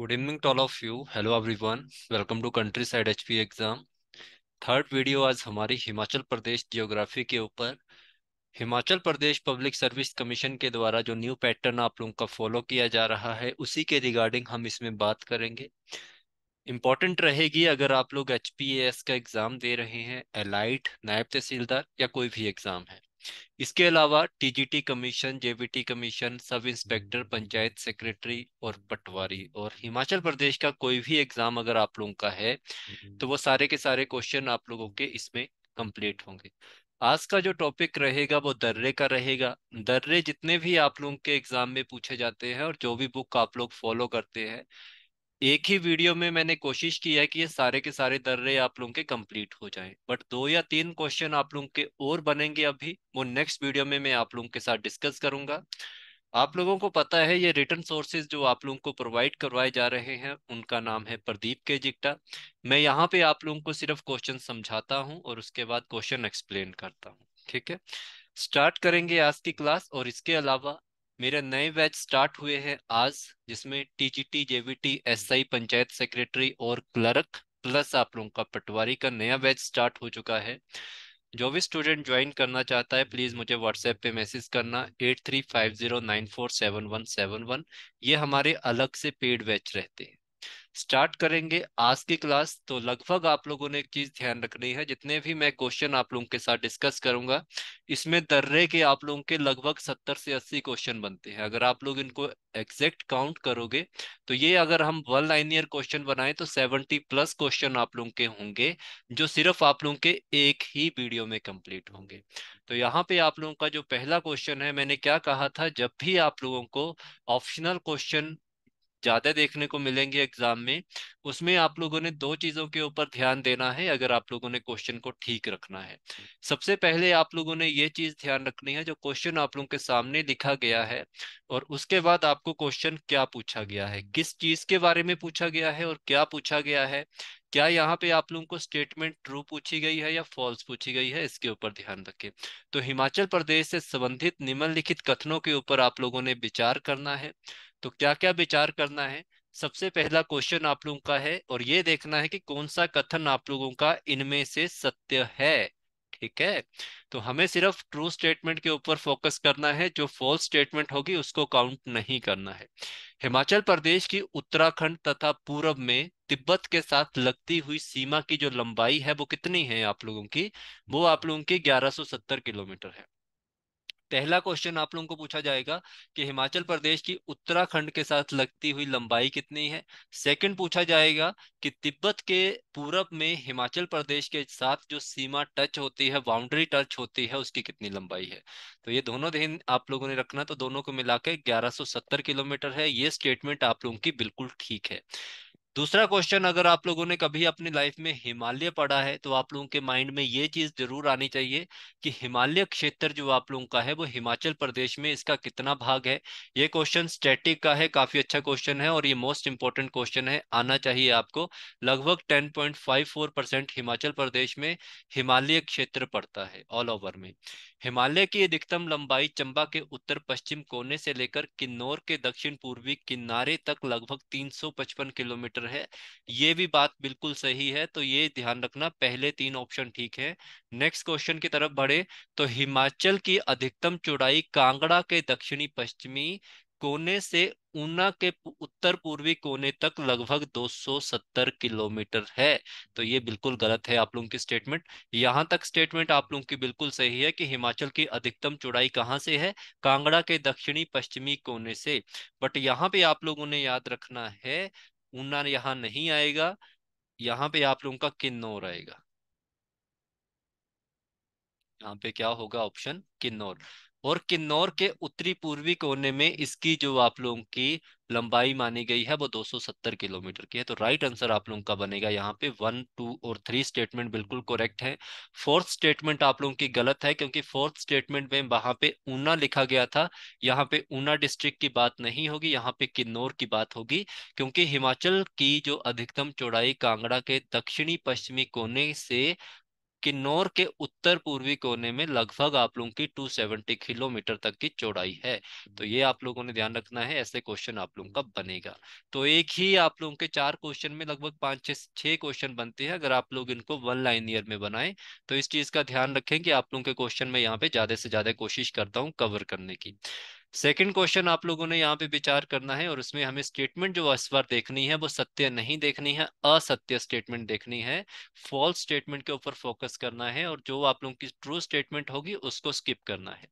Good all of you hello everyone welcome to countryside H P exam third video आज हमारी Himachal Pradesh geography के ऊपर Himachal Pradesh public service commission के द्वारा जो न्यू पैटर्न आप लोगों का फॉलो किया जा रहा है उसी के रिगार्डिंग हम इसमें बात करेंगे इम्पॉर्टेंट रहेगी अगर आप लोग एच का एग्ज़ाम दे रहे हैं एलाइट नायब तहसीलदार या कोई भी एग्ज़ाम है इसके अलावा TGT commission JBT commission sub inspector hmm. Panchayat secretary और पटवारी और हिमाचल प्रदेश का कोई भी एग्जाम अगर आप लोगों का है हम्म। तो वो सारे के सारे क्वेश्चन आप लोगों के इसमें कंप्लीट होंगे आज का जो टॉपिक रहेगा वो दर्रे का रहेगा दर्रे जितने भी आप लोगों के एग्जाम में पूछे जाते हैं और जो भी बुक आप लोग फॉलो करते हैं एक ही वीडियो में मैंने कोशिश की है कि ये सारे के सारे दर्रे आप लोगों के कंप्लीट हो जाएं बट दो या तीन क्वेश्चन आप लोगों के और बनेंगे अभी वो नेक्स्ट वीडियो में मैं आप लोगों के साथ डिस्कस करूंगा आप लोगों को पता है ये रिटर्न सोर्सेज जो आप लोगों को प्रोवाइड करवाए जा रहे हैं उनका नाम है प्रदीप के जिक्टा मैं यहाँ पे आप लोगों को सिर्फ क्वेश्चन समझाता हूँ और उसके बाद क्वेश्चन एक्सप्लेन करता हूँ ठीक है स्टार्ट करेंगे आज की क्लास और इसके अलावा मेरे नए बैच स्टार्ट हुए हैं आज जिसमें TGT JBT SI panchayat secretary और क्लर्क प्लस आप लोगों का पटवारी का नया बैच स्टार्ट हो चुका है जो भी स्टूडेंट ज्वाइन करना चाहता है प्लीज़ मुझे व्हाट्सएप पे मैसेज करना at three five zero nine four seven one seven one ये हमारे अलग से पेड बैच रहते हैं स्टार्ट करेंगे आज की क्लास तो लगभग आप लोगों ने एक चीज ध्यान रखनी है जितने भी मैं क्वेश्चन आप लोगों के साथ डिस्कस करूंगा इसमें दर्रे के आप लोगों के लगभग सत्तर से अस्सी क्वेश्चन बनते हैं अगर आप लोग इनको एग्जैक्ट काउंट करोगे तो ये अगर हम वन लाइन ईयर क्वेश्चन बनाए तो सेवेंटी प्लस क्वेश्चन आप लोगों के होंगे जो सिर्फ आप लोगों के एक ही वीडियो में कंप्लीट होंगे तो यहाँ पे आप लोगों का जो पहला क्वेश्चन है मैंने क्या कहा था जब भी आप लोगों को ऑप्शनल क्वेश्चन ज़्यादा देखने को मिलेंगे एग्जाम में उसमें आप लोगों ने दो चीज़ों के ऊपर ध्यान देना है अगर आप लोगों ने क्वेश्चन को ठीक रखना है सबसे पहले आप लोगों ने ये चीज़ ध्यान रखनी है जो क्वेश्चन आप लोगों के सामने लिखा गया है और उसके बाद आपको क्वेश्चन क्या पूछा गया है किस चीज़ के बारे में पूछा गया है और क्या पूछा गया है क्या यहाँ पे आप लोगों को स्टेटमेंट ट्रू पूछी गई है या फॉल्स पूछी गई है इसके ऊपर ध्यान रखें तो हिमाचल प्रदेश से संबंधित निम्नलिखित कथनों के ऊपर आप लोगों ने विचार करना है तो क्या क्या विचार करना है सबसे पहला क्वेश्चन आप लोगों का है और ये देखना है कि कौन सा कथन आप लोगों का इनमें से सत्य है ठीक है तो हमें सिर्फ ट्रू स्टेटमेंट के ऊपर फोकस करना है जो फॉल्स स्टेटमेंट होगी उसको काउंट नहीं करना है हिमाचल प्रदेश की उत्तराखंड तथा पूरब में तिब्बत के साथ लगती हुई सीमा की जो लंबाई है वो कितनी है आप लोगों की वो आप लोगों की 1170 किलोमीटर है पहला क्वेश्चन आप लोगों को पूछा जाएगा कि हिमाचल प्रदेश की उत्तराखंड के साथ लगती हुई लंबाई कितनी है सेकंड पूछा जाएगा कि तिब्बत के पूरब में हिमाचल प्रदेश के साथ जो सीमा टच होती है बाउंड्री टच होती है उसकी कितनी लंबाई है तो ये दोनों दिन आप लोगों ने रखना तो दोनों को मिला के ग्यारह किलोमीटर है ये स्टेटमेंट आप लोगों की बिल्कुल ठीक है दूसरा क्वेश्चन अगर आप लोगों ने कभी अपनी लाइफ में हिमालय पढ़ा है तो आप लोगों के माइंड में ये चीज जरूर आनी चाहिए कि हिमालय क्षेत्र जो आप लोगों का है वो हिमाचल प्रदेश में इसका कितना भाग है ये क्वेश्चन स्टैटिक का है काफी अच्छा क्वेश्चन है और ये मोस्ट इंपॉर्टेंट क्वेश्चन है आना चाहिए आपको लगभग ten point five four percent Himachal Pradesh में हिमालय क्षेत्र पड़ता है ऑल ओवर में हिमालय की अधिकतम लंबाई चंबा के उत्तर पश्चिम कोने से लेकर किन्नौर के दक्षिण पूर्वी किनारे तक लगभग तीन किलोमीटर क्षेत्र है ये भी बात बिल्कुल सही है तो ये ध्यान रखना पहले तीन ऑप्शन ठीक है नेक्स्ट क्वेश्चन की तरफ बढ़े तो हिमाचल की अधिकतम चौड़ाई कांगड़ा के दक्षिणी पश्चिमी कोने से ऊना के उत्तर पूर्वी कोने तक लगभग 270 किलोमीटर है तो ये बिल्कुल गलत है आप लोगों की स्टेटमेंट यहाँ तक स्टेटमेंट आप लोगों की बिल्कुल सही है कि हिमाचल की अधिकतम चौड़ाई कहाँ से है कांगड़ा के दक्षिणी पश्चिमी कोने से बट यहाँ पे आप लोगों ने याद रखना है ऊना यहाँ नहीं आएगा यहाँ पे आप लोगों का किन्नौर आएगा यहाँ पे क्या होगा ऑप्शन किन्नौर और किन्नौर के उत्तरी पूर्वी कोने में इसकी जो आप लोगों की लंबाई मानी गई है वो 270 किलोमीटर की है तो राइट आंसर आप लोगों का बनेगा यहाँ पे वन टू और थ्री स्टेटमेंट बिल्कुल करेक्ट है फोर्थ स्टेटमेंट आप लोगों की गलत है क्योंकि फोर्थ स्टेटमेंट में वहां पे ऊना लिखा गया था यहाँ पे ऊना डिस्ट्रिक्ट की बात नहीं होगी यहाँ पे किन्नौर की बात होगी क्योंकि हिमाचल की जो अधिकतम चौड़ाई कांगड़ा के दक्षिणी पश्चिमी कोने से किन्नौर के उत्तर पूर्वी कोने में लगभग आप लोगों की 270 किलोमीटर तक की चौड़ाई है तो ये आप लोगों ने ध्यान रखना है ऐसे क्वेश्चन आप लोगों का बनेगा तो एक ही आप लोगों के चार क्वेश्चन में लगभग पांच छह छह क्वेश्चन बनते हैं अगर आप लोग इनको वन लाइन ईयर में बनाए तो इस चीज का ध्यान रखें कि आप लोगों के क्वेश्चन में यहाँ पे ज्यादा से ज्यादा कोशिश करता हूँ कवर करने की सेकंड क्वेश्चन आप लोगों ने यहाँ पे विचार करना है और उसमें हमें स्टेटमेंट जो इस बार देखनी है वो सत्य नहीं देखनी है असत्य स्टेटमेंट देखनी है फॉल्स स्टेटमेंट के ऊपर फोकस करना है और जो आप लोगों की ट्रू स्टेटमेंट होगी उसको स्किप करना है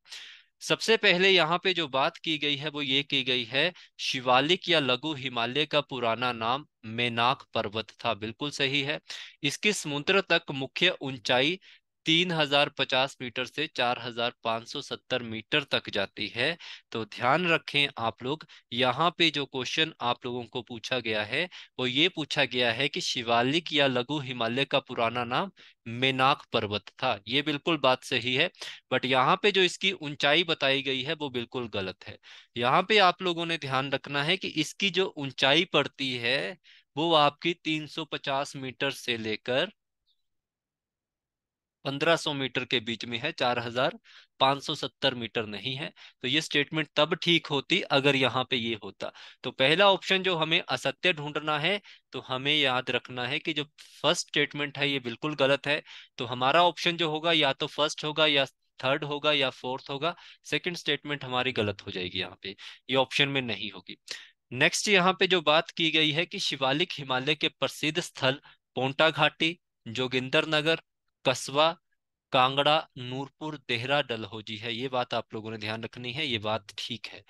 सबसे पहले यहाँ पे जो बात की गई है वो ये की गई है शिवालिक या लघु हिमालय का पुराना नाम मेनाक पर्वत था बिल्कुल सही है इसकी समुद्र तक मुख्य ऊंचाई 3050 मीटर से 4570 मीटर तक जाती है तो ध्यान रखें आप लोग यहाँ पे जो क्वेश्चन आप लोगों को पूछा गया है वो ये पूछा गया है कि शिवालिक या लघु हिमालय का पुराना नाम मेनाक पर्वत था ये बिल्कुल बात सही है बट यहाँ पे जो इसकी ऊंचाई बताई गई है वो बिल्कुल गलत है यहाँ पे आप लोगों ने ध्यान रखना है कि इसकी जो ऊंचाई पड़ती है वो आपकी 350 मीटर से लेकर 1500 मीटर के बीच में है 4570 मीटर नहीं है तो ये स्टेटमेंट तब ठीक होती अगर यहाँ पे ये होता तो पहला ऑप्शन जो हमें असत्य ढूंढना है तो हमें याद रखना है कि जो फर्स्ट स्टेटमेंट है ये बिल्कुल गलत है तो हमारा ऑप्शन जो होगा या तो फर्स्ट होगा या थर्ड होगा या फोर्थ होगा सेकेंड स्टेटमेंट हमारी गलत हो जाएगी यहाँ पे ये ऑप्शन में नहीं होगी नेक्स्ट यहाँ पे जो बात की गई है कि शिवालिक हिमालय के प्रसिद्ध स्थल पोंटा घाटी जोगिंदर नगर कस्बा कांगड़ा नूरपुर देहरा डलहौजी है ये बात आप लोगों ने ध्यान रखनी है ये बात ठीक है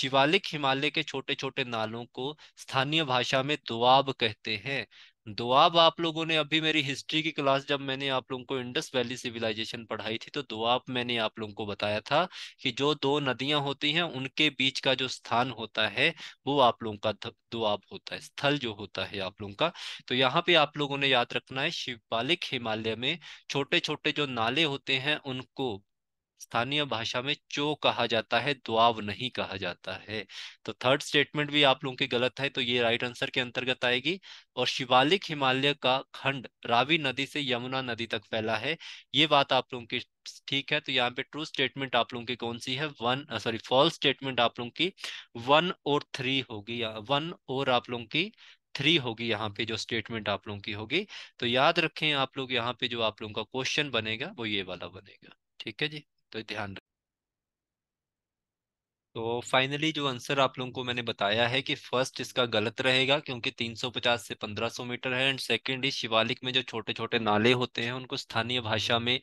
शिवालिक हिमालय के छोटे छोटे नालों को स्थानीय भाषा में दुआब कहते हैं दोआब आप लोगों ने अभी मेरी हिस्ट्री की क्लास जब मैंने आप लोगों को इंडस वैली सिविलाइजेशन पढ़ाई थी तो दुआब मैंने आप लोगों को बताया था कि जो दो नदियां होती हैं उनके बीच का जो स्थान होता है वो आप लोगों का दुआब होता है स्थल जो होता है आप लोगों का तो यहाँ पे आप लोगों ने याद रखना है शिवपालिक हिमालय में छोटे छोटे जो नाले होते हैं उनको स्थानीय भाषा में चो कहा जाता है द्वाव नहीं कहा जाता है तो थर्ड स्टेटमेंट भी आप लोगों के गलत है तो ये राइट आंसर के अंतर्गत आएगी और शिवालिक हिमालय का खंड रावी नदी से यमुना नदी तक फैला है ये बात आप लोगों की ठीक है तो यहाँ पे ट्रू स्टेटमेंट आप लोगों की कौन सी है वन सॉरी फॉल्स स्टेटमेंट आप लोगों की वन और थ्री होगी वन और आप लोगों की थ्री होगी यहाँ पे जो स्टेटमेंट आप लोगों की होगी तो याद रखें आप लोग यहाँ पे जो आप लोगों का क्वेश्चन बनेगा वो ये वाला बनेगा ठीक है जी तो ध्यान तो फाइनली जो आंसर आप लोगों को मैंने बताया है कि फर्स्ट इसका गलत रहेगा क्योंकि 350 से 1500 मीटर है एंड सेकंड इस शिवालिक में जो छोटे छोटे नाले होते हैं उनको स्थानीय भाषा में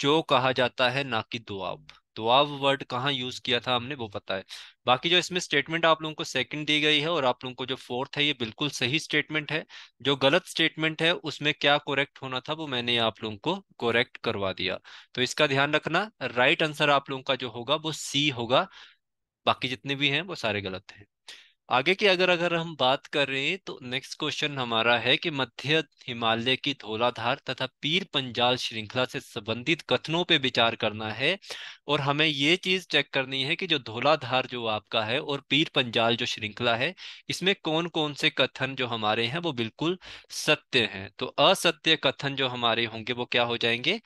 जो कहा जाता है ना कि दुआब दुआब वर्ड कहाँ यूज किया था हमने वो पता है बाकी जो इसमें स्टेटमेंट आप लोगों को सेकंड दी गई है और आप लोगों को जो फोर्थ है ये बिल्कुल सही स्टेटमेंट है जो गलत स्टेटमेंट है उसमें क्या कोरेक्ट होना था वो मैंने आप लोगों को कोरेक्ट करवा दिया तो इसका ध्यान रखना राइट आंसर आप लोगों का जो होगा वो सी होगा बाकी जितने भी हैं वो सारे गलत हैं आगे की अगर अगर हम बात करें तो नेक्स्ट क्वेश्चन हमारा है कि मध्य हिमालय की धोलाधार तथा पीर पंजाल श्रृंखला से संबंधित कथनों पे विचार करना है और हमें ये चीज चेक करनी है कि जो धोलाधार जो आपका है और पीर पंजाल जो श्रृंखला है इसमें कौन कौन से कथन जो हमारे हैं वो बिल्कुल सत्य हैं तो असत्य कथन जो हमारे होंगे वो क्या हो जाएंगे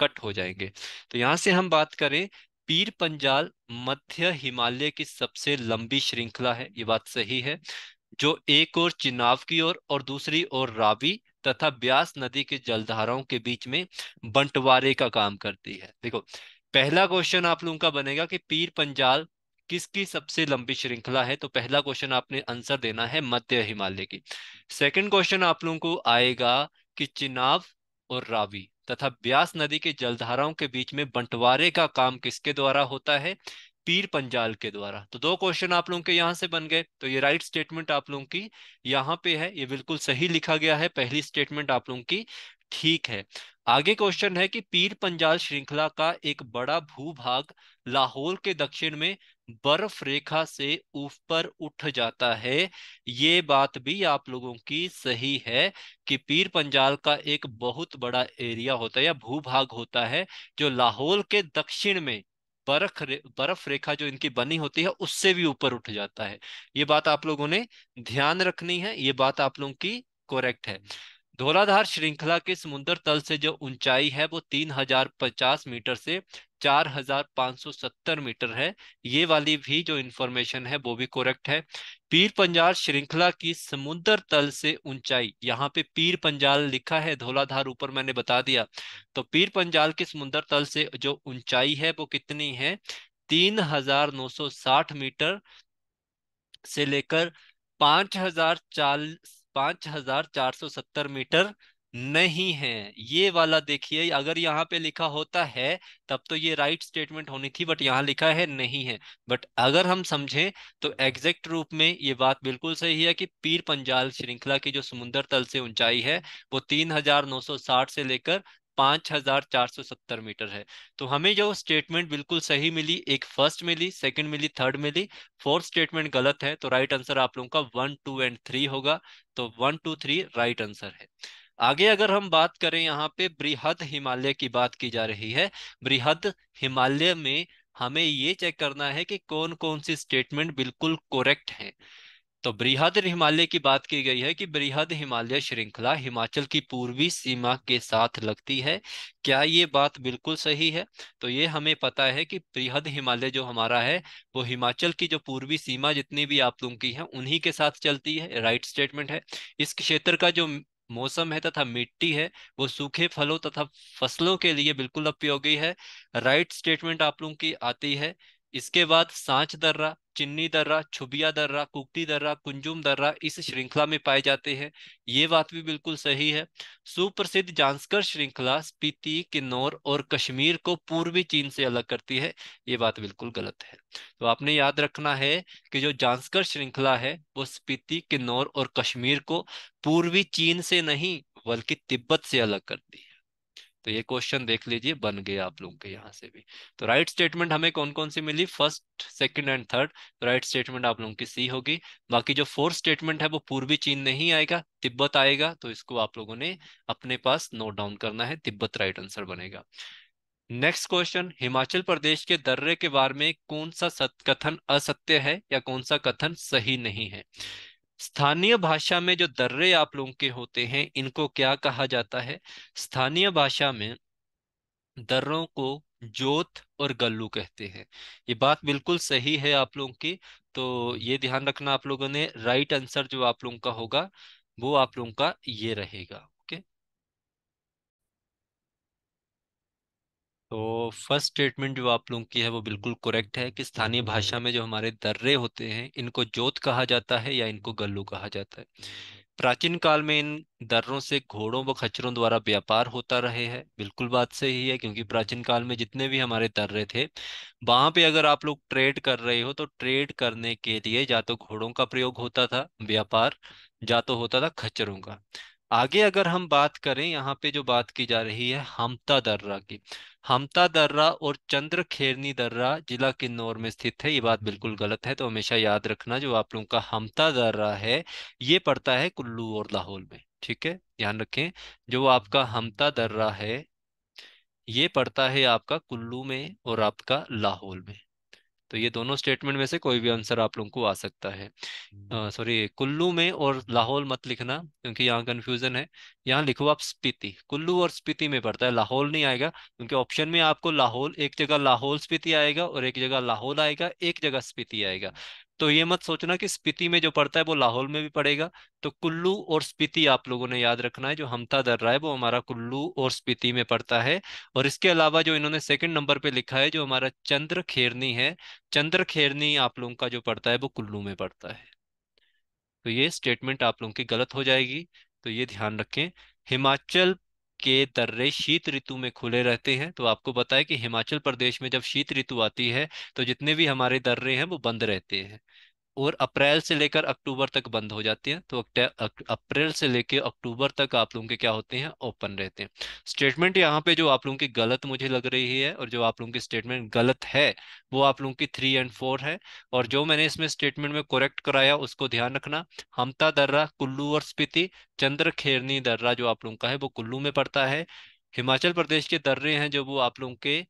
कट हो जाएंगे तो यहाँ से हम बात करें पीर पंजाल मध्य हिमालय की सबसे लंबी श्रृंखला है ये बात सही है जो एक और चिनाव की ओर और, और दूसरी ओर रावी तथा ब्यास नदी के जलधाराओं के बीच में बंटवारे का काम करती है देखो पहला क्वेश्चन आप लोगों का बनेगा कि पीर पंजाल किसकी सबसे लंबी श्रृंखला है तो पहला क्वेश्चन आपने आंसर देना है मध्य हिमालय की सेकंड क्वेश्चन आप लोगों को आएगा कि चिनाव और रावी तथा ब्यास नदी के जलधाराओं के बीच में बंटवारे का काम किसके द्वारा होता है पीर पंजाल के द्वारा तो दो क्वेश्चन आप लोगों के यहाँ से बन गए तो ये राइट स्टेटमेंट आप लोगों की यहाँ पे है ये बिल्कुल सही लिखा गया है पहली स्टेटमेंट आप लोगों की ठीक है आगे क्वेश्चन है कि पीर पंजाल श्रृंखला का एक बड़ा भूभाग लाहौल के दक्षिण में बर्फ रेखा से ऊपर उठ जाता है ये बात भी आप लोगों की सही है कि पीर पंजाल का एक बहुत बड़ा एरिया होता है या भूभाग होता है जो लाहौल के दक्षिण में बर्फ रे, बर्फ रेखा जो इनकी बनी होती है उससे भी ऊपर उठ जाता है ये बात आप लोगों ने ध्यान रखनी है ये बात आप लोगों की करेक्ट है धोलाधार श्रृंखला के समुद्र तल से जो ऊंचाई है वो 3050 मीटर से 4570 मीटर है ये वाली भी जो इंफॉर्मेशन है वो भी करेक्ट है पीर पंजाल श्रृंखला की समुद्र तल से ऊंचाई यहाँ पे पीर पंजाल लिखा है धोलाधार ऊपर मैंने बता दिया तो पीर पंजाल की समुद्र तल से जो ऊंचाई है वो कितनी है 3960 मीटर से लेकर पांच हजार चाल पांच हजार चार सौ सत्तर मीटर नहीं है ये वाला देखिए अगर यहाँ पे लिखा होता है तब तो ये राइट स्टेटमेंट होनी थी बट यहाँ लिखा है नहीं है बट अगर हम समझें तो एग्जैक्ट रूप में ये बात बिल्कुल सही है कि पीर पंजाल श्रृंखला की जो समुन्द्र तल से ऊंचाई है वो तीन हजार नौ सौ साठ से लेकर पांच हजार चार सौ सत्तर मीटर है तो हमें जो स्टेटमेंट बिल्कुल सही मिली एक फर्स्ट मिली सेकंड मिली थर्ड मिली फोर्थ स्टेटमेंट गलत है तो राइट आंसर आप लोगों का वन टू एंड थ्री होगा तो one two three right answer है आगे अगर हम बात करें यहाँ पे बृहद हिमालय की बात की जा रही है बृहद हिमालय में हमें ये चेक करना है कि कौन कौन सी स्टेटमेंट बिल्कुल कोरेक्ट है तो बृहद हिमालय की बात की गई है कि बृहद हिमालय श्रृंखला हिमाचल की पूर्वी सीमा के साथ लगती है क्या ये बात बिल्कुल सही है तो ये हमें पता है कि बृहद हिमालय जो हमारा है वो हिमाचल की जो पूर्वी सीमा जितनी भी आप लोगों की है उन्हीं के साथ चलती है राइट स्टेटमेंट है इस क्षेत्र का जो मौसम है तथा मिट्टी है वो सूखे फलों तथा फसलों के लिए बिल्कुल उपयोगी है राइट स्टेटमेंट आप लोगों की आती है इसके बाद सांच दर्रा चिन्नी दर्रा छुबिया दर्रा कुकटी दर्रा कुंजुम दर्रा इस श्रृंखला में पाए जाते हैं ये बात भी बिल्कुल सही है सुप्रसिद्ध जांस्कर श्रृंखला स्पीति किन्नौर और कश्मीर को पूर्वी चीन से अलग करती है ये बात बिल्कुल गलत है तो आपने याद रखना है कि जो जांस्कर श्रृंखला है वो स्पीति किन्नौर और कश्मीर को पूर्वी चीन से नहीं बल्कि तिब्बत से अलग करती है तो ये क्वेश्चन देख लीजिए बन गए आप लोग के यहाँ से भी तो राइट स्टेटमेंट हमें कौन कौन सी मिली फर्स्ट सेकंड एंड थर्ड तो राइट स्टेटमेंट आप लोगों की सी होगी बाकी जो फोर्थ स्टेटमेंट है वो पूर्वी चीन नहीं आएगा तिब्बत आएगा तो इसको आप लोगों ने अपने पास नोट डाउन करना है तिब्बत राइट आंसर बनेगा नेक्स्ट क्वेश्चन हिमाचल प्रदेश के दर्रे के बारे में कौन सा कथन असत्य है या कौन सा कथन सही नहीं है स्थानीय भाषा में जो दर्रे आप लोगों के होते हैं इनको क्या कहा जाता है स्थानीय भाषा में दर्रों को जोत और गल्लू कहते हैं ये बात बिल्कुल सही है आप लोगों की तो ये ध्यान रखना आप लोगों ने राइट आंसर जो आप लोगों का होगा वो आप लोगों का ये रहेगा तो फर्स्ट स्टेटमेंट जो आप लोगों की है वो बिल्कुल करेक्ट है कि स्थानीय भाषा में जो हमारे दर्रे होते हैं इनको जोत कहा जाता है या इनको गल्लू कहा जाता है प्राचीन काल में इन दर्रों से घोड़ों व खच्चरों द्वारा व्यापार होता रहे है बिल्कुल बात सही है क्योंकि प्राचीन काल में जितने भी हमारे दर्रे थे वहां पे अगर आप लोग ट्रेड कर रहे हो तो ट्रेड करने के लिए या तो घोड़ों का प्रयोग होता था व्यापार या तो होता था खच्चरों का आगे अगर हम बात करें यहाँ पे जो बात की जा रही है हमता दर्रा की हमता दर्रा और चंद्र खेरनी दर्रा जिला किन्नौर में स्थित है ये बात बिल्कुल गलत है तो हमेशा याद रखना जो आप लोगों का हमता दर्रा है ये पड़ता है कुल्लू और लाहौल में ठीक है ध्यान रखें जो आपका हमता दर्रा है ये पड़ता है आपका कुल्लू में और आपका लाहौल में तो ये दोनों स्टेटमेंट में से कोई भी आंसर आप लोगों को आ सकता है हम्म। सॉरी कुल्लू में और लाहौल मत लिखना क्योंकि यहाँ कंफ्यूजन है यहाँ लिखो आप स्पीति कुल्लू और स्पीति में पड़ता है लाहौल नहीं आएगा क्योंकि ऑप्शन में आपको लाहौल एक जगह लाहौल स्पीति आएगा और एक जगह लाहौल आएगा एक जगह स्पीति आएगा तो ये मत सोचना कि स्पीति में जो पड़ता है वो लाहौल में भी पड़ेगा तो कुल्लू और स्पीति आप लोगों ने याद रखना है जो हमता दर्रा है वो हमारा कुल्लू और स्पीति में पड़ता है और इसके अलावा जो इन्होंने सेकंड नंबर पे लिखा है जो हमारा चंद्र खेरनी है चंद्र खेरनी आप लोगों का जो पड़ता है वो कुल्लू में पड़ता है तो ये स्टेटमेंट आप लोगों की गलत हो जाएगी तो ये ध्यान रखें हिमाचल के दर्रे शीत ऋतु में खुले रहते हैं तो आपको बताया कि हिमाचल प्रदेश में जब शीत ऋतु आती है तो जितने भी हमारे दर्रे हैं वो बंद रहते हैं और अप्रैल से लेकर अक्टूबर तक बंद हो जाती हैं तो अप्रैल से लेकर अक्टूबर तक आप लोगों के क्या होते हैं ओपन रहते हैं स्टेटमेंट यहाँ पे जो आप लोगों की गलत मुझे लग रही है और जो आप लोगों की स्टेटमेंट गलत है वो आप लोगों की थ्री एंड फोर है और जो मैंने इसमें स्टेटमेंट में कोरेक्ट कराया उसको ध्यान रखना हमता दर्रा कुल्लू और स्पीति चंद्र दर्रा जो आप लोगों का है वो कुल्लू में पड़ता है हिमाचल प्रदेश के दर्रे हैं जो वो आप लोगों के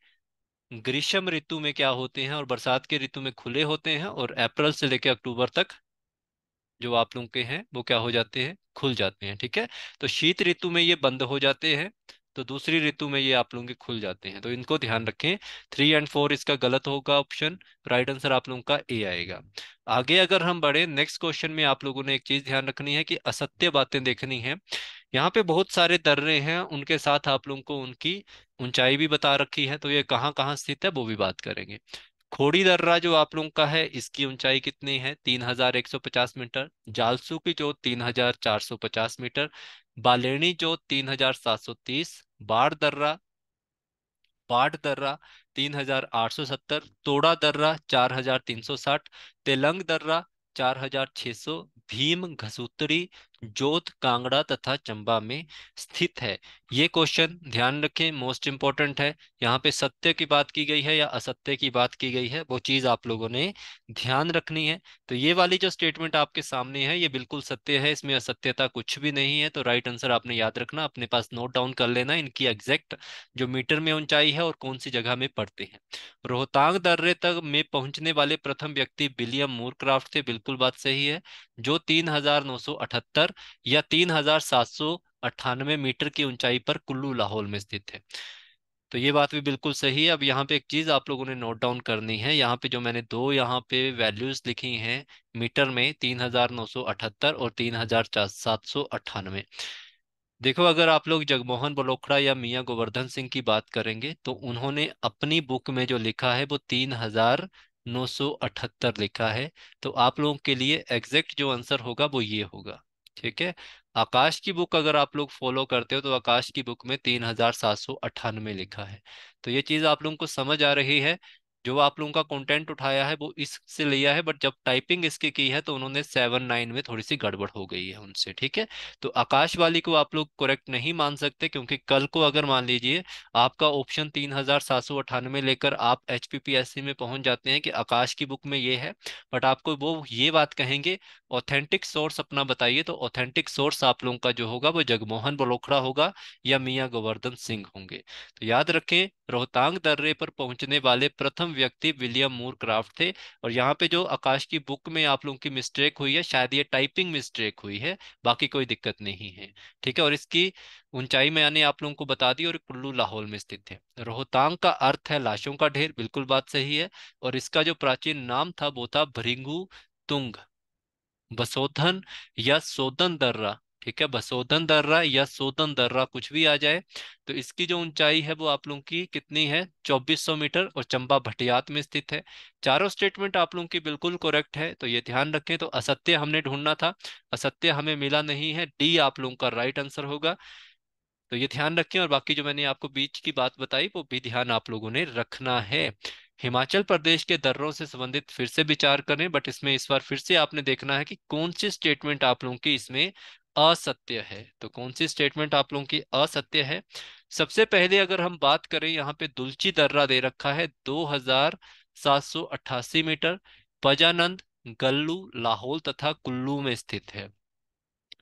ग्रीष्म ऋतु में क्या होते हैं और बरसात के ऋतु में खुले होते हैं और अप्रैल से लेकर अक्टूबर तक जो आप लोगों के हैं वो क्या हो जाते हैं खुल जाते हैं ठीक है तो शीत ऋतु में ये बंद हो जाते हैं तो दूसरी ऋतु में ये आप लोगों के खुल जाते हैं तो इनको ध्यान रखें थ्री एंड फोर इसका गलत होगा ऑप्शन राइट आंसर आप लोगों का ए आएगा आगे अगर हम बढ़े नेक्स्ट क्वेश्चन में आप लोगों ने एक चीज ध्यान रखनी है कि असत्य बातें देखनी है यहाँ पे बहुत सारे दर्रे हैं उनके साथ आप लोगों को उनकी ऊंचाई भी बता रखी है तो ये कहाँ कहाँ स्थित है वो भी बात करेंगे खोड़ी दर्रा जो आप लोगों का है इसकी ऊंचाई कितनी है 3150 मीटर जालसू की जो 3450 मीटर बालेणी जो 3730 बाढ़ दर्रा बाढ़ दर्रा 3870 तोड़ा दर्रा 4360 तेलंग दर्रा 4600 भीम घसूतरी जोत कांगड़ा तथा चंबा में स्थित है ये क्वेश्चन ध्यान रखें मोस्ट इंपॉर्टेंट है यहाँ पे सत्य की बात की गई है या असत्य की बात की गई है वो चीज आप लोगों ने ध्यान रखनी है तो ये वाली जो स्टेटमेंट आपके सामने है ये बिल्कुल सत्य है इसमें असत्यता कुछ भी नहीं है तो राइट आंसर आपने याद रखना अपने पास नोट डाउन कर लेना इनकी एग्जैक्ट जो मीटर में ऊंचाई है और कौन सी जगह में पड़ते हैं रोहतांग दर्रे तक में पहुंचने वाले प्रथम व्यक्ति विलियम मूरक्राफ्ट थे बिल्कुल बात सही है जो तीन हजार नौ सौ अठहत्तर या तीन हजार सात सौ अट्ठानवे मीटर की ऊंचाई पर कुल्लू लाहौल में स्थित है तो ये बात भी बिल्कुल सही है अब यहाँ पे एक चीज आप लोगों ने नोट डाउन करनी है यहाँ पे जो मैंने दो यहाँ पे वैल्यूज लिखी हैं मीटर में तीन हजार नौ सौ अठहत्तर और तीन हजार सात सौ अट्ठानवे देखो अगर आप लोग जगमोहन बलोखड़ा या मियाँ गोवर्धन सिंह की बात करेंगे तो उन्होंने अपनी बुक में जो लिखा है वो तीन हजार नौ सौ अठहत्तर लिखा है तो आप लोगों के लिए एग्जैक्ट जो आंसर होगा वो ये होगा ठीक है आकाश की बुक अगर आप लोग फॉलो करते हो तो आकाश की बुक में तीन हजार सात सौ अट्ठानवे लिखा है तो ये चीज आप लोगों को समझ आ रही है जो आप लोगों का कंटेंट उठाया है वो इससे लिया है बट जब टाइपिंग इसकी की है तो उन्होंने सेवन नाइन में थोड़ी सी गड़बड़ हो गई है उनसे ठीक है तो आकाश वाली को आप लोग करेक्ट नहीं मान सकते क्योंकि कल को अगर मान लीजिए आपका ऑप्शन तीन हजार सात सौ अठानवे लेकर आप H P P S C में पहुंच जाते हैं कि आकाश की बुक में ये है बट आपको वो ये बात कहेंगे ऑथेंटिक सोर्स अपना बताइए तो ऑथेंटिक सोर्स आप लोगों का जो होगा वो जगमोहन बलोखड़ा होगा या मियाँ गोवर्धन सिंह होंगे तो याद रखें रोहतांग दर्रे पर पहुंचने वाले प्रथम व्यक्ति विलियम मूर क्राफ्ट थे और यहाँ पे जो आकाश की बुक में आप लोगों की मिस्टेक हुई है शायद ये टाइपिंग मिस्टेक हुई है बाकी कोई दिक्कत नहीं है ठीक है और इसकी ऊंचाई में आने आप लोगों को बता दी और कुल्लू लाहौल में स्थित है रोहतांग का अर्थ है लाशों का ढेर बिल्कुल बात सही है और इसका जो प्राचीन नाम था वो था भृंगू तुंग बसोधन या सोदन दर्रा ठीक है बसोधन दर्रा या सोधन दर्रा कुछ भी आ जाए तो इसकी जो ऊंचाई है वो आप लोगों की कितनी है 2400 मीटर और चंबा भटियात में स्थित है चारों स्टेटमेंट आप लोगों की बिल्कुल करेक्ट है तो ये ध्यान रखें तो असत्य हमने ढूंढना था असत्य हमें मिला नहीं है डी आप लोगों का राइट आंसर होगा तो ये ध्यान रखें और बाकी जो मैंने आपको बीच की बात बताई वो भी ध्यान आप लोगों ने रखना है हिमाचल प्रदेश के दर्रों से संबंधित फिर से विचार करें बट इसमें इस बार फिर से आपने देखना है कि कौन सी स्टेटमेंट आप लोगों की इसमें असत्य है तो कौन सी स्टेटमेंट आप लोगों की असत्य है सबसे पहले अगर हम बात करें यहाँ पे दुलची दर्रा दे रखा है 2788 मीटर पजानंद गल्लू लाहौल तथा कुल्लू में स्थित है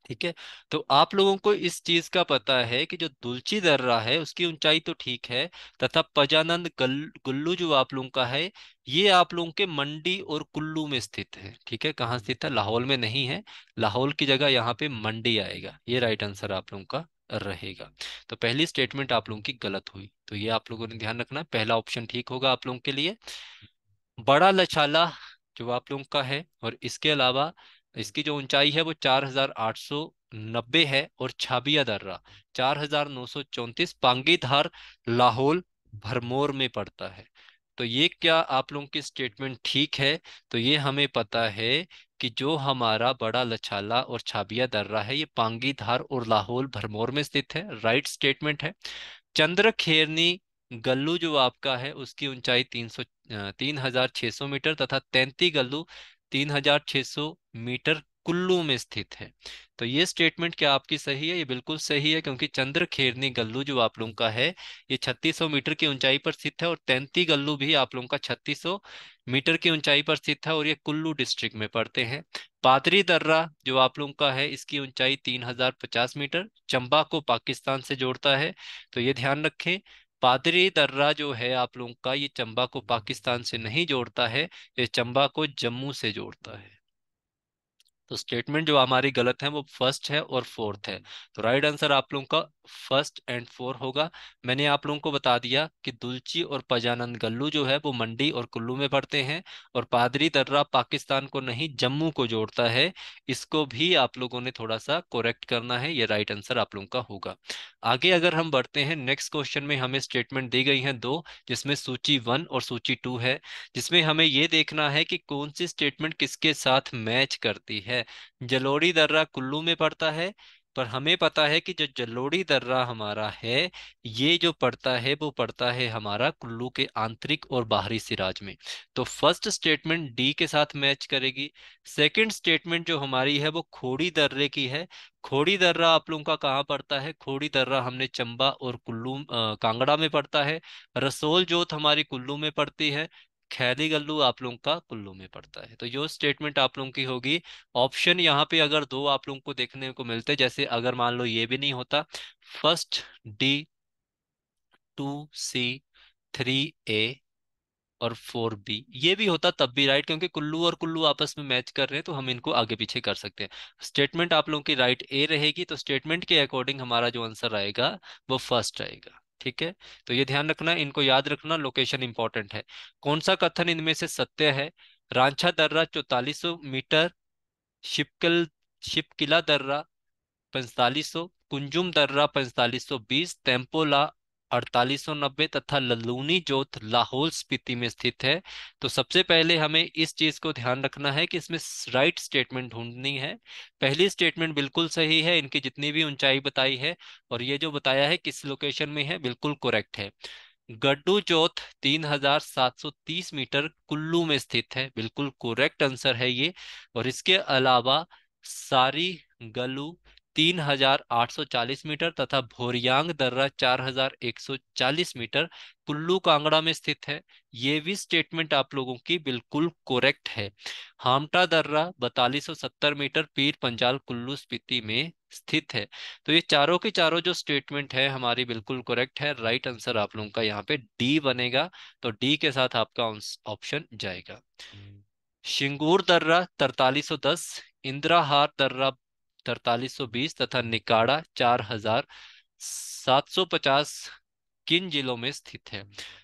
ठीक है तो आप लोगों को इस चीज का पता है कि जो दुलची दर्रा है उसकी ऊंचाई तो ठीक है तथा पजानंद गुल्लू जो आप लोगों का है ये आप लोगों के मंडी और कुल्लू में स्थित है ठीक है कहाँ स्थित है लाहौल में नहीं है लाहौल की जगह यहाँ पे मंडी आएगा ये राइट आंसर आप लोगों का रहेगा तो पहली स्टेटमेंट आप लोगों की गलत हुई तो ये आप लोगों ने ध्यान रखना पहला ऑप्शन ठीक होगा आप लोगों के लिए बड़ा लछाला जो आप लोगों का है और इसके अलावा इसकी जो ऊंचाई है वो चार नब्बे है और छाबिया दर्रा चार हजार नौ सौ चौतीस पांगी धार लाहौल भरमौर में पड़ता है तो ये क्या आप लोगों की स्टेटमेंट ठीक है तो ये हमें पता है कि जो हमारा बड़ा लछाला और छाबिया दर्रा है ये पांगी धार और लाहौल भरमौर में स्थित है राइट स्टेटमेंट है चंद्र खेरनी गल्लू जो आपका है उसकी ऊंचाई तीन सौ तीन हजार छह सौ मीटर तथा तैंती गल्लू तीन हजार छह सौ मीटर कुल्लू में स्थित है तो ये स्टेटमेंट क्या आपकी सही है ये बिल्कुल सही है क्योंकि चंद्र खेरनी गल्लू जो आप लोगों का है ये 3600 मीटर की ऊंचाई पर स्थित है और तैंती गल्लू भी आप लोगों का 3600 मीटर की ऊंचाई पर स्थित है और ये कुल्लू डिस्ट्रिक्ट में पड़ते हैं पादरी दर्रा जो आप लोगों का है इसकी ऊंचाई तीन मीटर चंबा को पाकिस्तान से जोड़ता है तो ये ध्यान रखें पादरी दर्रा जो है आप लोगों का ये चंबा को पाकिस्तान से नहीं जोड़ता है ये चंबा को जम्मू से जोड़ता है तो स्टेटमेंट जो हमारी गलत है वो फर्स्ट है और फोर्थ है तो राइट आंसर आप लोगों का फर्स्ट एंड फोर होगा मैंने आप लोगों को बता दिया कि दुलची और पजानंद गल्लू जो है वो मंडी और कुल्लू में पढ़ते हैं और पादरी दर्रा पाकिस्तान को नहीं जम्मू को जोड़ता है इसको भी आप लोगों ने थोड़ा सा कोरेक्ट करना है ये राइट आंसर आप लोगों का होगा आगे अगर हम बढ़ते हैं नेक्स्ट क्वेश्चन में हमें स्टेटमेंट दी गई है दो जिसमें सूची वन और सूची टू है जिसमें हमें ये देखना है कि कौन सी स्टेटमेंट किसके साथ मैच करती है है जलोड़ी दर्रा कुल्लू में पड़ता है पर हमें पता है कि जो जलोड़ी दर्रा हमारा है ये जो पड़ता है वो पड़ता है हमारा कुल्लू के आंतरिक और बाहरी सिराज में तो फर्स्ट स्टेटमेंट डी के साथ मैच करेगी सेकंड स्टेटमेंट जो हमारी है वो खोड़ी दर्रे की है खोड़ी दर्रा आप लोगों का कहाँ पड़ता है खोड़ी दर्रा हमने चंबा और कुल्लू कांगड़ा में पड़ता है रसोल जोत हमारी कुल्लू में पड़ती है खैरी गल्लू आप लोगों का कुल्लू में पड़ता है तो जो स्टेटमेंट आप लोगों की होगी ऑप्शन यहाँ पे अगर दो आप लोगों को देखने को मिलते जैसे अगर मान लो ये भी नहीं होता first D two C three A और फोर बी ये भी होता तब भी राइट क्योंकि कुल्लू और कुल्लू आपस में मैच कर रहे हैं तो हम इनको आगे पीछे कर सकते हैं स्टेटमेंट आप लोगों की राइट ए रहेगी तो स्टेटमेंट के अकॉर्डिंग हमारा जो आंसर आएगा वो फर्स्ट आएगा ठीक है तो ये ध्यान रखना इनको याद रखना लोकेशन इंपॉर्टेंट है कौन सा कथन इनमें से सत्य है रांचा दर्रा चौतालीस मीटर शिपकल शिपकिला दर्रा पैंतालीस कुंजुम दर्रा पैंतालीस सौ बीस टेम्पोला 4890 तथा ललूनी जोत लाहौल स्पीति में स्थित है तो सबसे पहले हमें इस चीज को ध्यान रखना है कि इसमें राइट स्टेटमेंट ढूंढनी है पहली स्टेटमेंट बिल्कुल सही है इनकी जितनी भी ऊंचाई बताई है और ये जो बताया है किस लोकेशन में है बिल्कुल कोरेक्ट है गड्डू जोत 3730 मीटर कुल्लू में स्थित है बिल्कुल कोरेक्ट आंसर है ये और इसके अलावा सारी गलू 3,840 मीटर तथा भोरियांग दर्रा 4,140 मीटर कुल्लू कांगड़ा में स्थित है ये भी स्टेटमेंट आप लोगों की बिल्कुल कोरेक्ट है हामटा दर्रा बतालीस मीटर पीर पंजाल कुल्लू स्पीति में स्थित है तो ये चारों के चारों जो स्टेटमेंट है हमारी बिल्कुल करेक्ट है राइट आंसर आप लोगों का यहाँ पे डी बनेगा तो डी के साथ आपका ऑप्शन जाएगा हम्म। शिंगूर दर्रा तरतालीस दस इंदिरा हार दर्रा तरतालीस तथा निकाड़ा चार हजार सात सौ पचास किन जिलों में स्थित है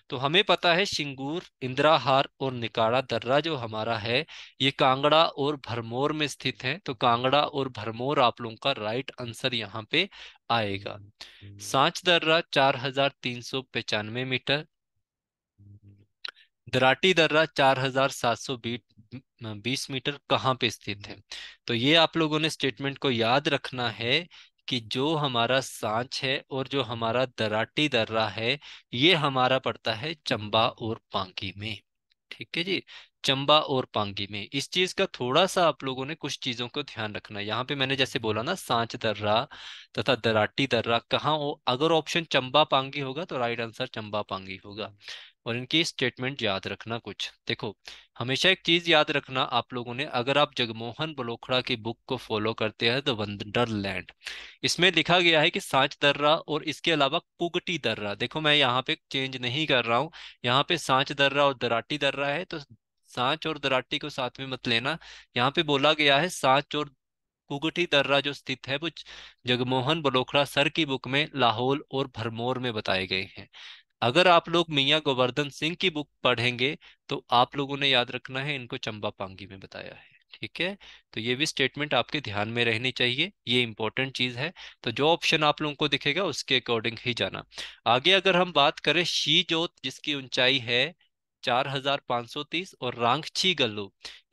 तो हमें पता है शिंगूर इंद्राहार और निकाड़ा दर्रा जो हमारा है ये कांगड़ा और भरमौर में स्थित है तो कांगड़ा और भरमौर आप लोगों का राइट आंसर यहाँ पे आएगा सांच दर्रा चार हजार तीन सौ पचानवे मीटर दराटी दर्रा चार हजार सात सौ बीस मीटर कहाँ पे स्थित है तो ये आप लोगों ने स्टेटमेंट को याद रखना है कि जो हमारा सांच है और जो हमारा दराटी दर्रा है ये हमारा पड़ता है चंबा और पांकी में ठीक है जी चंबा और पांगी में इस चीज का थोड़ा सा आप लोगों ने कुछ चीजों को ध्यान रखना है यहाँ पे मैंने जैसे बोला ना सांच दर्रा तथा दराटी दर्रा कहा हो अगर ऑप्शन चंबा पांगी होगा तो राइट आंसर चंबा पांगी होगा और इनकी स्टेटमेंट याद रखना कुछ देखो हमेशा एक चीज याद रखना आप लोगों ने अगर आप जगमोहन बलोखड़ा की बुक को फॉलो करते हैं तो वंडरलैंड इसमें लिखा गया है कि सांच दर्रा और इसके अलावा कुगटी दर्रा देखो मैं यहाँ पे चेंज नहीं कर रहा हूँ यहाँ पे सांच दर्रा और दराटी दर्रा है तो सांच और दराटी को साथ में मत लेना यहाँ पे बोला गया है सांच और कुगठी दर्रा जो स्थित है वो जगमोहन बलोखरा सर की बुक में लाहौल और भरमौर में बताए गए हैं अगर आप लोग मियाँ गोवर्धन सिंह की बुक पढ़ेंगे तो आप लोगों ने याद रखना है इनको चंबा पांगी में बताया है ठीक है तो ये भी स्टेटमेंट आपके ध्यान में रहनी चाहिए ये इंपॉर्टेंट चीज है तो जो ऑप्शन आप लोगों को दिखेगा उसके अकॉर्डिंग ही जाना आगे अगर हम बात करें शी जोत जिसकी ऊंचाई है चार हजार पाँच सौ तीस और रांगछी गल्लू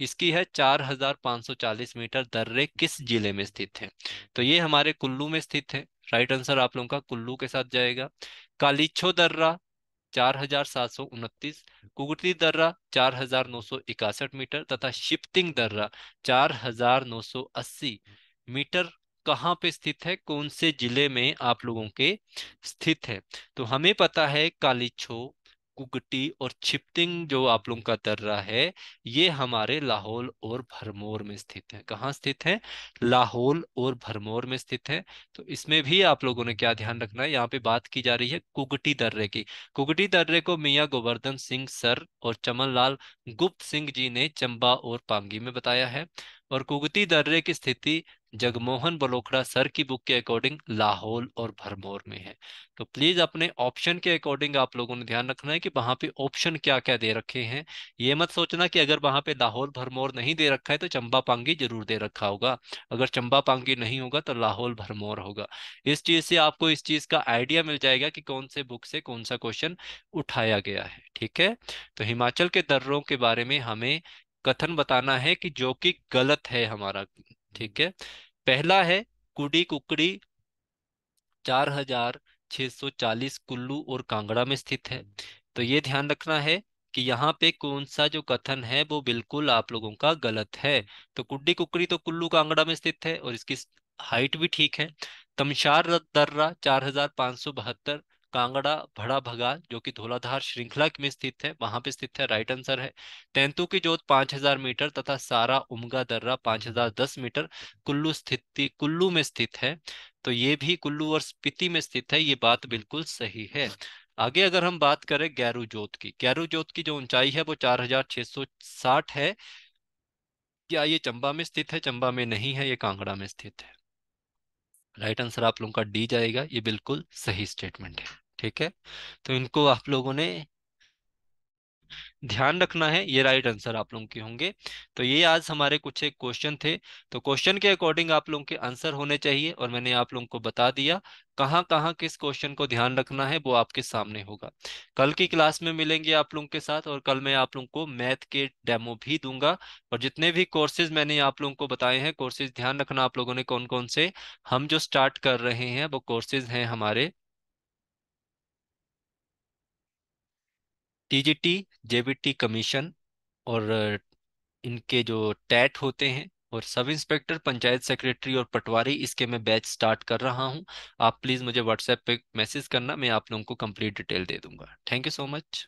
इसकी है चार हजार पाँच सौ चालीस मीटर दर्रे किस जिले में स्थित है तो ये हमारे कुल्लू में स्थित है राइट आंसर आप लोगों का कुल्लू के साथ जाएगा कालीछो दर्रा चार हजार सात सौ उनतीस कुगुटी दर्रा चार हजार नौ सौ इकसठ मीटर तथा शिफ्टिंग दर्रा चार हजार नौ सौ अस्सी मीटर कहाँ पे स्थित है कौन से जिले में आप लोगों के स्थित है तो हमें पता है कालीछो कुकटी और छिपतिंग जो आप लोगों का दर्रा है ये हमारे लाहौल और भरमौर में स्थित है कहाँ स्थित है लाहौल और भरमौर में स्थित है तो इसमें भी आप लोगों ने क्या ध्यान रखना है यहाँ पे बात की जा रही है कुगटी दर्रे की कुगटी दर्रे को मियाँ गोवर्धन सिंह सर और चमन लाल गुप्त सिंह जी ने चंबा और पांगी में बताया है और कुगती दर्रे की स्थिति जगमोहन बलोखड़ा सर की बुक के अकॉर्डिंग लाहौल और भरमौर में है तो प्लीज अपने ऑप्शन के अकॉर्डिंग आप लोगों ने ध्यान रखना है कि वहां पे ऑप्शन क्या क्या दे रखे हैं ये मत सोचना कि अगर वहां पे लाहौल भरमौर नहीं दे रखा है तो चंबा पांगी जरूर दे रखा होगा अगर चंबा पांगी नहीं होगा तो लाहौल भरमौर होगा इस चीज से आपको इस चीज का आइडिया मिल जाएगा कि कौन से बुक से कौन सा क्वेश्चन उठाया गया है ठीक है तो हिमाचल के दर्रों के बारे में हमें कथन बताना है कि जो कि गलत है हमारा ठीक है पहला है कुडी कुकड़ी चार हजार सौ चालीस कुल्लू और कांगड़ा में स्थित है तो ये ध्यान रखना है कि यहाँ पे कौन सा जो कथन है वो बिल्कुल आप लोगों का गलत है तो कुड्डी कुकड़ी तो कुल्लू कांगड़ा में स्थित है और इसकी हाइट भी ठीक है तमशार दर्रा चार हजार पांच सौ बहत्तर कांगड़ा भड़ा भगा जो कि धोलाधार श्रृंखला में स्थित है वहां पे स्थित है राइट आंसर है तेंतु की जोत 5000 मीटर तथा सारा उमगा दर्रा 5010 मीटर कुल्लू स्थिति कुल्लू में स्थित है तो ये भी कुल्लू और स्पीति में स्थित है ये बात बिल्कुल सही है आगे अगर हम बात करें गैरू जोत की गैरू जोत की जो ऊंचाई है वो चार है क्या ये चंबा में स्थित है चंबा में नहीं है ये कांगड़ा में स्थित है राइट आंसर आप लोगों का डी जाएगा ये बिल्कुल सही स्टेटमेंट है ठीक है तो इनको आप लोगों ने ध्यान रखना है ये राइट आंसर आप लोगों के होंगे तो ये आज हमारे कुछ एक क्वेश्चन थे तो क्वेश्चन के अकॉर्डिंग आप लोगों के आंसर होने चाहिए और मैंने आप लोगों को बता दिया कहाँ कहाँ किस क्वेश्चन को ध्यान रखना है वो आपके सामने होगा कल की क्लास में मिलेंगे आप लोगों के साथ और कल मैं आप लोगों को मैथ के डेमो भी दूंगा और जितने भी कोर्सेज मैंने आप लोगों को बताए हैं कोर्सेज ध्यान रखना आप लोगों ने कौन कौन से हम जो स्टार्ट कर रहे हैं वो कोर्सेज हैं हमारे टीजीटी जेबीटी कमीशन और इनके जो टैट होते हैं और सब इंस्पेक्टर पंचायत सेक्रेटरी और पटवारी इसके मैं बैच स्टार्ट कर रहा हूं आप प्लीज़ मुझे व्हाट्सएप पे मैसेज करना मैं आप लोगों को कंप्लीट डिटेल दे दूंगा थैंक यू सो मच